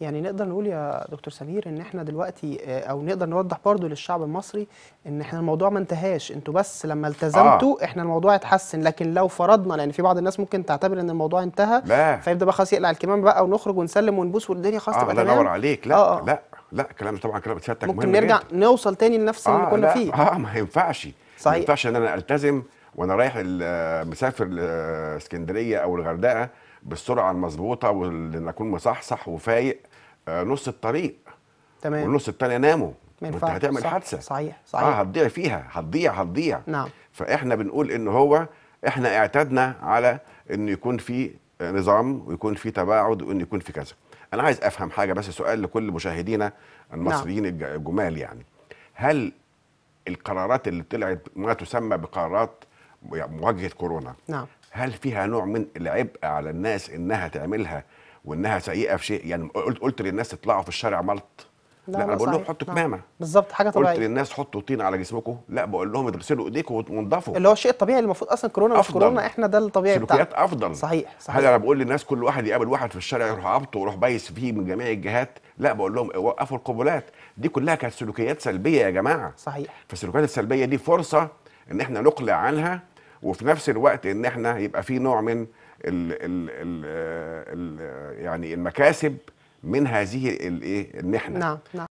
يعني نقدر نقول يا دكتور سمير ان احنا دلوقتي آه، او نقدر نوضح برضو للشعب المصري ان احنا الموضوع ما انتهاش انتوا بس لما التزمتوا آه. احنا الموضوع اتحسن لكن لو فرضنا لان في بعض الناس ممكن تعتبر ان الموضوع انتهى لا. فيبدا بقى خلاص يقلع الكمام بقى ونخرج ونسلم ونبوس والدنيا خلاص آه تبقى تمام الله عليك لا آه, آه. لا لا كلام طبعا كلام سيادتك ممكن نرجع جدا. نوصل تاني لنفس آه اللي كنا فيه اه ما ينفعش صحيح ما ينفعش ان انا التزم وانا رايح آه، مسافر آه، اسكندريه او الغردقه بالسرعه المظبوطه وان اكون مصحصح وفايق آه، نص الطريق تمام والنص الثاني ناموا انت هتعمل صح حادثه صحيح صحيح اه هتضيع فيها هتضيع هتضيع نعم فاحنا بنقول ان هو احنا اعتدنا على انه يكون في نظام ويكون في تباعد وان يكون في كذا انا عايز افهم حاجه بس سؤال لكل مشاهدينا نعم. المصريين نعم. الجمال يعني هل القرارات اللي طلعت ما تسمى بقرارات مواجهه كورونا نعم هل فيها نوع من العبء على الناس انها تعملها وانها سيئه في شيء يعني قلت قلت للناس تطلعوا في الشارع ملط لا, لا انا بقول لهم حطوا نعم. كمامه بالظبط حاجه طبيعيه قلت للناس حطوا طين على جسمكم لا بقول لهم اغسلوا ايديكم وانضفوا اللي هو الشيء الطبيعي المفروض اصلا كورونا مش كورونا احنا ده الطبيعي بتاعنا سلوكيات افضل صحيح صحيح هل انا بقول للناس كل واحد يقابل واحد في الشارع يروح عبطه ويروح بايس فيه من جميع الجهات لا بقول لهم وقفوا القبلات دي كلها كانت سلوكيات سلبيه يا جماعه صحيح فالسلوكيات السلبيه دي فرصه ان احنا نقلع عنها وفي نفس الوقت ان احنا يبقى في نوع من الـ الـ الـ الـ يعني المكاسب من هذه الايه المحنه نعم نعم